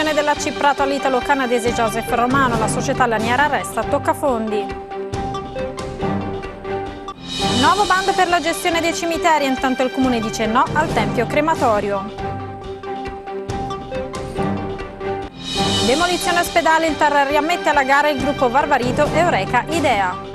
Cessione della Ciprato all'italo-canadese Joseph Romano, la società laniera resta tocca fondi. Nuovo bando per la gestione dei cimiteri, intanto il comune dice no al tempio crematorio. Demolizione ospedale, il Tarra riammette alla gara il gruppo Varvarito e Oreca Idea.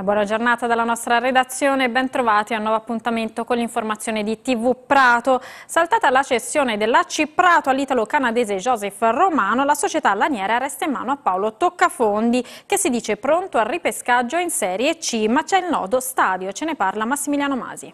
Una buona giornata dalla nostra redazione e ben trovati a un nuovo appuntamento con l'informazione di TV Prato. Saltata la cessione dell'AC Prato all'italo canadese Joseph Romano, la società laniera resta in mano a Paolo Toccafondi che si dice pronto al ripescaggio in Serie C, ma c'è il nodo stadio, ce ne parla Massimiliano Masi.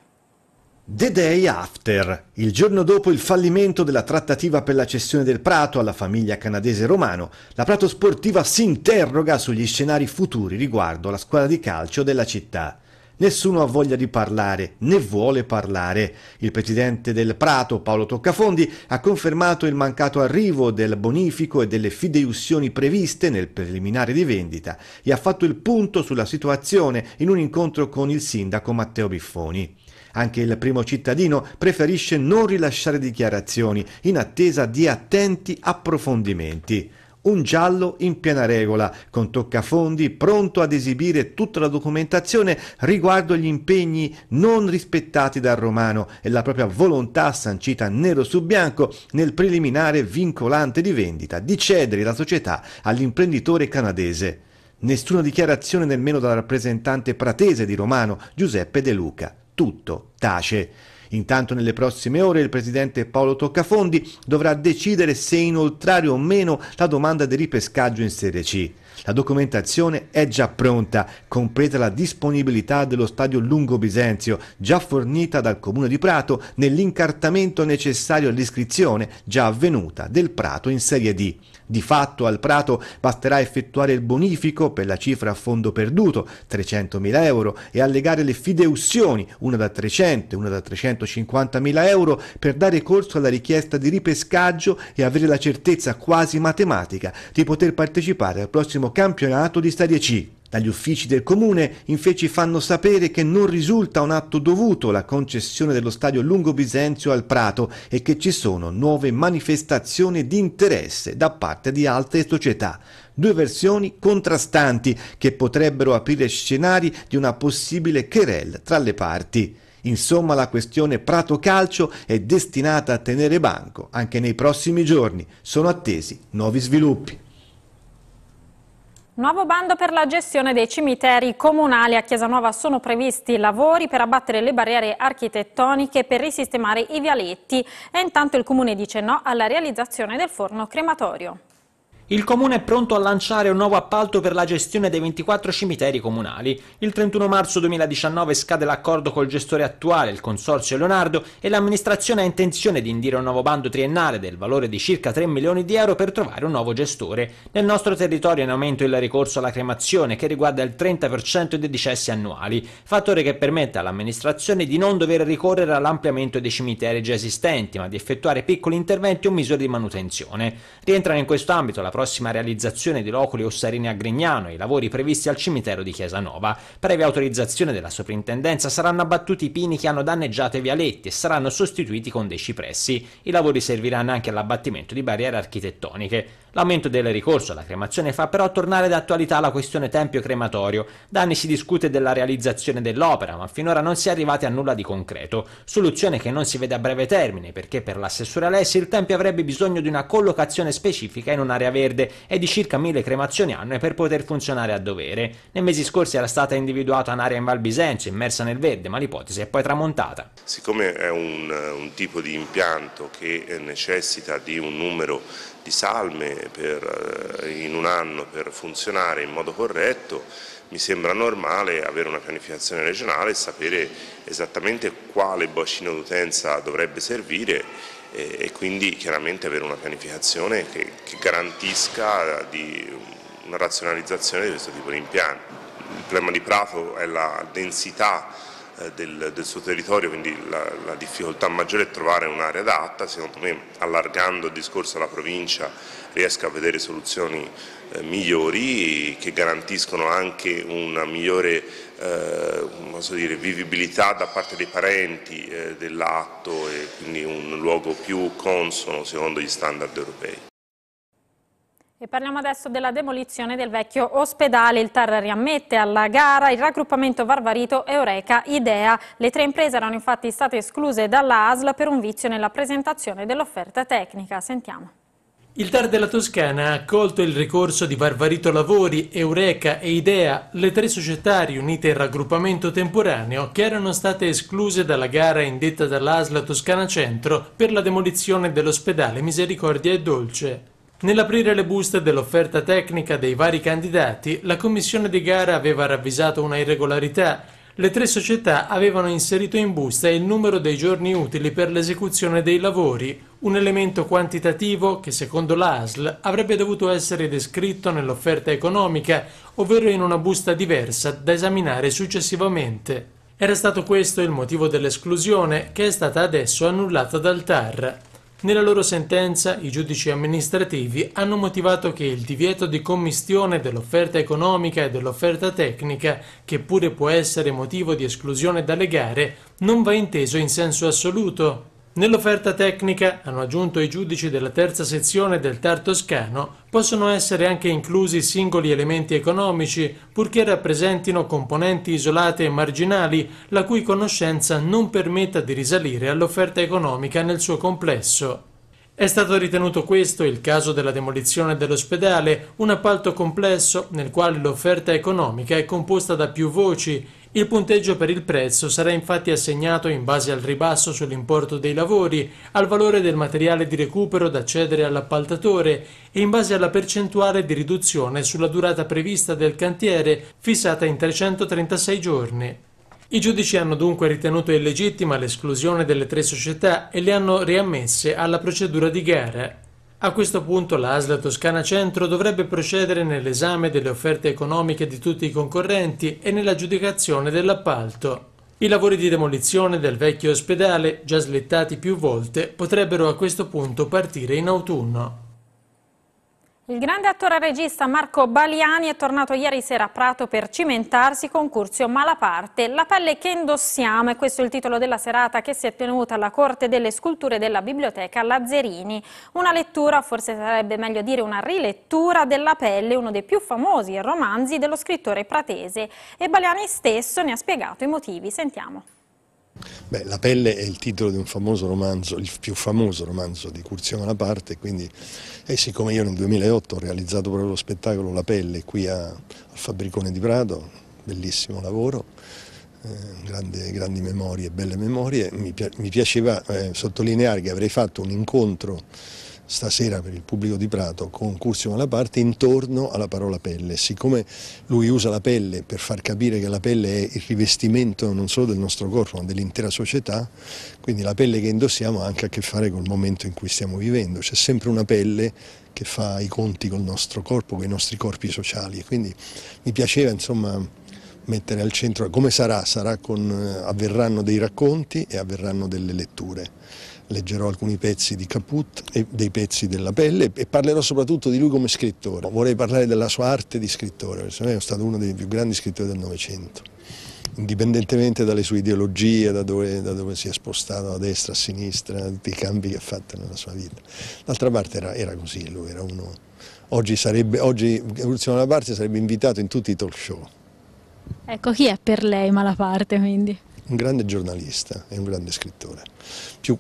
The Day After, il giorno dopo il fallimento della trattativa per la cessione del Prato alla famiglia canadese romano, la Prato Sportiva si interroga sugli scenari futuri riguardo alla squadra di calcio della città. Nessuno ha voglia di parlare, né vuole parlare. Il presidente del Prato, Paolo Toccafondi, ha confermato il mancato arrivo del bonifico e delle fideiussioni previste nel preliminare di vendita e ha fatto il punto sulla situazione in un incontro con il sindaco Matteo Biffoni. Anche il primo cittadino preferisce non rilasciare dichiarazioni in attesa di attenti approfondimenti. Un giallo in piena regola, con toccafondi pronto ad esibire tutta la documentazione riguardo gli impegni non rispettati dal romano e la propria volontà sancita nero su bianco nel preliminare vincolante di vendita di cedere la società all'imprenditore canadese nessuna dichiarazione nemmeno dal rappresentante pratese di Romano, Giuseppe De Luca tutto tace. Intanto nelle prossime ore il presidente Paolo Toccafondi dovrà decidere se inoltrare o meno la domanda di ripescaggio in Serie C. La documentazione è già pronta, compresa la disponibilità dello stadio Lungo Bisenzio, già fornita dal comune di Prato nell'incartamento necessario all'iscrizione già avvenuta del Prato in Serie D. Di fatto al Prato basterà effettuare il bonifico per la cifra a fondo perduto, 300.000 euro, e allegare le fideussioni, una da 300 e una da 350.000 euro, per dare corso alla richiesta di ripescaggio e avere la certezza quasi matematica di poter partecipare al prossimo campionato di Serie C. Dagli uffici del comune invece fanno sapere che non risulta un atto dovuto la concessione dello stadio Lungo Bisenzio al Prato e che ci sono nuove manifestazioni di interesse da parte di altre società. Due versioni contrastanti che potrebbero aprire scenari di una possibile querel tra le parti. Insomma, la questione Prato Calcio è destinata a tenere banco anche nei prossimi giorni. Sono attesi nuovi sviluppi. Nuovo bando per la gestione dei cimiteri comunali. A Chiesanuova sono previsti lavori per abbattere le barriere architettoniche e per risistemare i vialetti. E intanto il comune dice no alla realizzazione del forno crematorio. Il comune è pronto a lanciare un nuovo appalto per la gestione dei 24 cimiteri comunali. Il 31 marzo 2019 scade l'accordo col gestore attuale, il Consorzio Leonardo, e l'amministrazione ha intenzione di indire un nuovo bando triennale del valore di circa 3 milioni di euro per trovare un nuovo gestore. Nel nostro territorio è in aumento il ricorso alla cremazione che riguarda il 30% dei decessi annuali, fattore che permette all'amministrazione di non dover ricorrere all'ampliamento dei cimiteri già esistenti, ma di effettuare piccoli interventi o misure di manutenzione. Rientrano in questo ambito la prossima prossima realizzazione di loculi ossarini a Grignano e i lavori previsti al cimitero di Chiesanova. Previa autorizzazione della soprintendenza saranno abbattuti i pini che hanno danneggiato i vialetti e saranno sostituiti con dei cipressi. I lavori serviranno anche all'abbattimento di barriere architettoniche. L'aumento del ricorso alla cremazione fa però tornare d'attualità la questione tempio crematorio. Da anni si discute della realizzazione dell'opera, ma finora non si è arrivati a nulla di concreto. Soluzione che non si vede a breve termine, perché per l'assessore Alessi il tempio avrebbe bisogno di una collocazione specifica in un'area verde e di circa mille cremazioni annue per poter funzionare a dovere. Nei mesi scorsi era stata individuata un'area in Val Bisenzio, immersa nel verde, ma l'ipotesi è poi tramontata. Siccome è un, un tipo di impianto che necessita di un numero di salme per, eh, in un anno per funzionare in modo corretto, mi sembra normale avere una pianificazione regionale e sapere esattamente quale bacino d'utenza dovrebbe servire e, eh, e, quindi chiaramente avere una pianificazione che, che garantisca una razionalizzazione di questo tipo di impianti. Il problema di Prato è la densità eh, del, del, suo territorio, quindi la, la, difficoltà maggiore è trovare un'area adatta, secondo me allargando il discorso alla provincia riesca a vedere soluzioni eh, migliori che garantiscono anche una migliore eh, posso dire, vivibilità da parte dei parenti eh, dell'atto e quindi un luogo più consono secondo gli standard europei. E parliamo adesso della demolizione del vecchio ospedale. Il TAR riammette alla gara il raggruppamento Varvarito, Eureka, Idea. Le tre imprese erano infatti state escluse dalla ASL per un vizio nella presentazione dell'offerta tecnica. Sentiamo. Il TAR della Toscana ha accolto il ricorso di Varvarito Lavori, Eureka e Idea, le tre società riunite in raggruppamento temporaneo che erano state escluse dalla gara indetta dall'ASL Toscana Centro per la demolizione dell'ospedale Misericordia e Dolce. Nell'aprire le buste dell'offerta tecnica dei vari candidati, la commissione di gara aveva ravvisato una irregolarità. Le tre società avevano inserito in busta il numero dei giorni utili per l'esecuzione dei lavori, un elemento quantitativo che secondo l'ASL avrebbe dovuto essere descritto nell'offerta economica, ovvero in una busta diversa da esaminare successivamente. Era stato questo il motivo dell'esclusione, che è stata adesso annullata dal TAR. Nella loro sentenza i giudici amministrativi hanno motivato che il divieto di commistione dell'offerta economica e dell'offerta tecnica, che pure può essere motivo di esclusione dalle gare, non va inteso in senso assoluto, Nell'offerta tecnica, hanno aggiunto i giudici della terza sezione del TAR toscano, possono essere anche inclusi singoli elementi economici, purché rappresentino componenti isolate e marginali, la cui conoscenza non permetta di risalire all'offerta economica nel suo complesso. È stato ritenuto questo il caso della demolizione dell'ospedale, un appalto complesso nel quale l'offerta economica è composta da più voci il punteggio per il prezzo sarà infatti assegnato in base al ribasso sull'importo dei lavori, al valore del materiale di recupero da cedere all'appaltatore e in base alla percentuale di riduzione sulla durata prevista del cantiere fissata in 336 giorni. I giudici hanno dunque ritenuto illegittima l'esclusione delle tre società e le hanno riammesse alla procedura di gara. A questo punto l'ASL Toscana Centro dovrebbe procedere nell'esame delle offerte economiche di tutti i concorrenti e nell'aggiudicazione dell'appalto. I lavori di demolizione del vecchio ospedale, già slittati più volte, potrebbero a questo punto partire in autunno. Il grande attore regista Marco Baliani è tornato ieri sera a Prato per cimentarsi con Curzio Malaparte. La pelle che indossiamo è questo il titolo della serata che si è tenuta alla Corte delle Sculture della Biblioteca Lazzerini. Una lettura, forse sarebbe meglio dire una rilettura della pelle, uno dei più famosi romanzi dello scrittore pratese. E Baliani stesso ne ha spiegato i motivi. Sentiamo. Beh, la pelle è il titolo di un famoso romanzo, il più famoso romanzo di Curzio Malaparte, quindi e eh, siccome io nel 2008 ho realizzato proprio lo spettacolo La pelle qui a, al Fabbricone di Prato, bellissimo lavoro, eh, grande, grandi memorie, belle memorie, mi, mi piaceva eh, sottolineare che avrei fatto un incontro stasera per il pubblico di Prato con Curzio Malaparte intorno alla parola pelle. Siccome lui usa la pelle per far capire che la pelle è il rivestimento non solo del nostro corpo ma dell'intera società, quindi la pelle che indossiamo ha anche a che fare col momento in cui stiamo vivendo. C'è sempre una pelle che fa i conti col nostro corpo, con i nostri corpi sociali. Quindi mi piaceva insomma mettere al centro come sarà, sarà con, eh, avverranno dei racconti e avverranno delle letture leggerò alcuni pezzi di Caput e dei pezzi della pelle e parlerò soprattutto di lui come scrittore. Vorrei parlare della sua arte di scrittore, perché secondo me è stato uno dei più grandi scrittori del Novecento, indipendentemente dalle sue ideologie, da dove, da dove, si è spostato a destra, a sinistra, da tutti i cambi che ha fatto nella sua vita. D'altra parte era, era così, lui era uno... Oggi, sarebbe, oggi Evoluzione Malaparte sarebbe invitato in tutti i talk show. Ecco, chi è per lei Malaparte quindi? un grande giornalista e un grande scrittore. Più,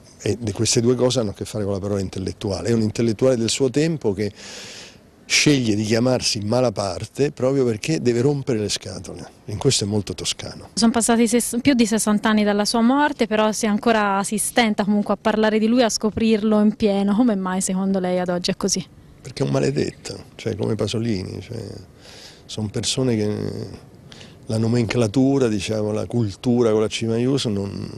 queste due cose hanno a che fare con la parola intellettuale. È un intellettuale del suo tempo che sceglie di chiamarsi Malaparte proprio perché deve rompere le scatole, in questo è molto toscano. Sono passati più di 60 anni dalla sua morte, però si ancora si stenta comunque a parlare di lui, a scoprirlo in pieno, come mai secondo lei ad oggi è così? Perché è un maledetto, cioè come Pasolini, cioè, sono persone che la nomenclatura, diciamo, la cultura con la C maiuscola non,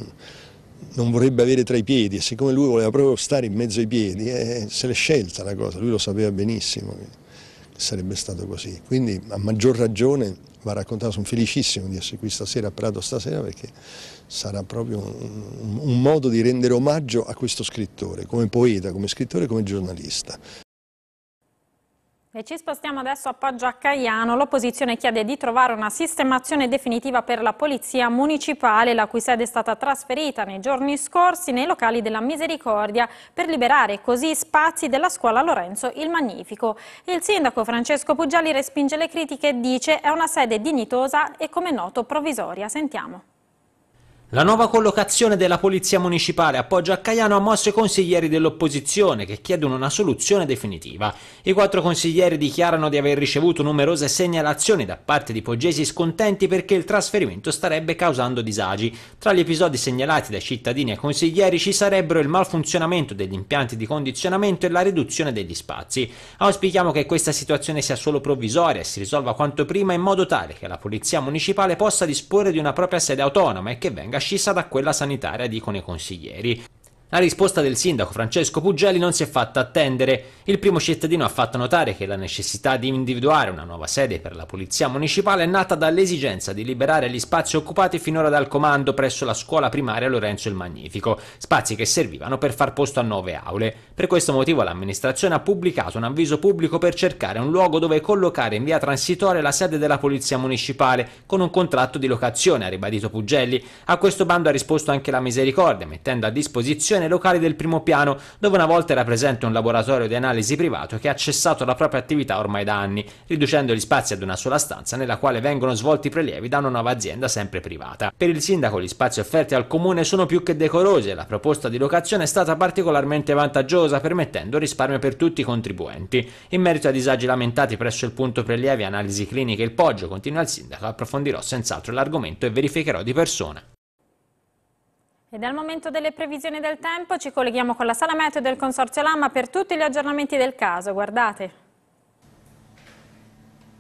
non, vorrebbe avere tra i piedi e siccome lui voleva proprio stare in mezzo ai piedi eh, se l'è scelta la cosa, lui lo sapeva benissimo che, sarebbe stato così. Quindi a maggior ragione va raccontato, sono felicissimo di essere qui stasera a Prato stasera perché sarà proprio un, un modo di rendere omaggio a questo scrittore, come poeta, come scrittore, come giornalista. E ci spostiamo adesso a Poggio a Caiano. L'opposizione chiede di trovare una sistemazione definitiva per la polizia municipale, la cui sede è stata trasferita nei giorni scorsi nei locali della Misericordia per liberare così spazi della scuola Lorenzo il Magnifico. Il sindaco Francesco Puggiali respinge le critiche e dice è una sede dignitosa e come noto provvisoria. Sentiamo. La nuova collocazione della Polizia Municipale appoggia a Caiano ha mosso i consiglieri dell'opposizione che chiedono una soluzione definitiva. I quattro consiglieri dichiarano di aver ricevuto numerose segnalazioni da parte di poggesi scontenti perché il trasferimento starebbe causando disagi. Tra gli episodi segnalati dai cittadini e consiglieri ci sarebbero il malfunzionamento degli impianti di condizionamento e la riduzione degli spazi. Auspichiamo che questa situazione sia solo provvisoria e si risolva quanto prima in modo tale che la Polizia Municipale possa disporre di una propria sede autonoma e che venga analoga scissa da quella sanitaria, dicono i consiglieri. La risposta del sindaco Francesco Pugelli non si è fatta attendere. Il primo cittadino ha fatto notare che la necessità di individuare una nuova sede per la polizia municipale è nata dall'esigenza di liberare gli spazi occupati finora dal comando presso la scuola primaria Lorenzo il Magnifico, spazi che servivano per far posto a nuove aule. Per questo motivo l'amministrazione ha pubblicato un avviso pubblico per cercare un luogo dove collocare in via transitoria la sede della polizia municipale con un contratto di locazione, ha ribadito Pugelli. A questo bando ha risposto anche la Misericordia, mettendo a disposizione stazione locale del primo piano, dove una volta era presente un laboratorio di analisi privato che ha cessato la propria attività ormai da anni, riducendo gli spazi ad una sola stanza nella quale vengono svolti prelievi da una nuova azienda sempre privata. Per il sindaco gli spazi offerti al comune sono più che decorosi e la proposta di locazione è stata particolarmente vantaggiosa, permettendo risparmio per tutti i contribuenti. In merito ai disagi lamentati presso il punto prelievi analisi cliniche il Poggio, continua il sindaco, approfondirò senz'altro l'argomento e verificherò di persona. E dal momento delle previsioni del tempo ci colleghiamo con la sala meteo del Consorzio Lama per tutti gli aggiornamenti del caso. Guardate.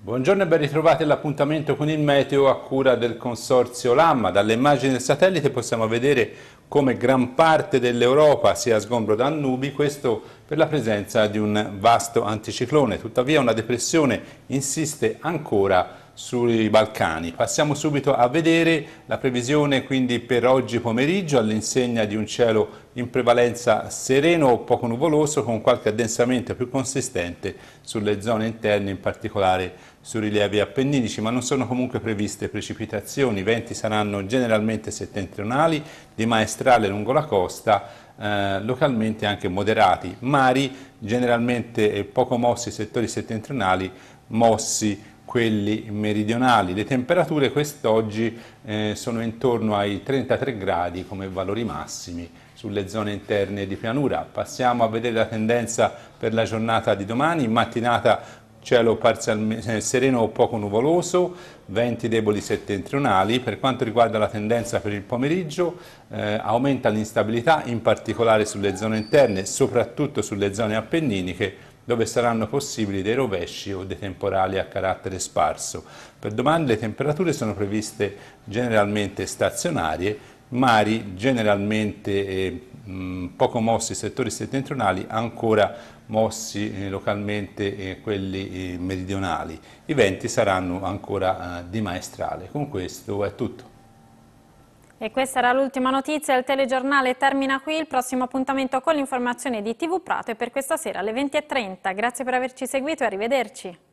Buongiorno e ben ritrovati all'appuntamento con il meteo a cura del Consorzio Lamma. Dalle immagini del satellite possiamo vedere come gran parte dell'Europa sia sgombro da nubi, questo per la presenza di un vasto anticiclone. Tuttavia una depressione insiste ancora sui Balcani. Passiamo subito a vedere la previsione quindi per oggi pomeriggio all'insegna di un cielo in prevalenza sereno o poco nuvoloso con qualche addensamento più consistente sulle zone interne, in particolare sui rilievi appenninici, ma non sono comunque previste precipitazioni, i venti saranno generalmente settentrionali, di maestrale lungo la costa, eh, localmente anche moderati, mari generalmente eh, poco mossi, settori settentrionali mossi quelli meridionali. Le temperature quest'oggi eh, sono intorno ai 33 gradi come valori massimi sulle zone interne di pianura. Passiamo a vedere la tendenza per la giornata di domani, in mattinata cielo eh, sereno o poco nuvoloso, venti deboli settentrionali. Per quanto riguarda la tendenza per il pomeriggio, eh, aumenta l'instabilità in particolare sulle zone interne, soprattutto sulle zone appenniniche, dove saranno possibili dei rovesci o dei temporali a carattere sparso. Per domani le temperature sono previste generalmente stazionarie, mari generalmente eh, mh, mm, poco mossi, settori settentrionali ancora mossi eh, localmente eh, quelli eh, meridionali. I venti saranno ancora eh, di maestrale. Con questo è tutto. E questa era l'ultima notizia, il telegiornale termina qui, il prossimo appuntamento con l'informazione di TV Prato è per questa sera alle 20.30. Grazie per averci seguito e arrivederci.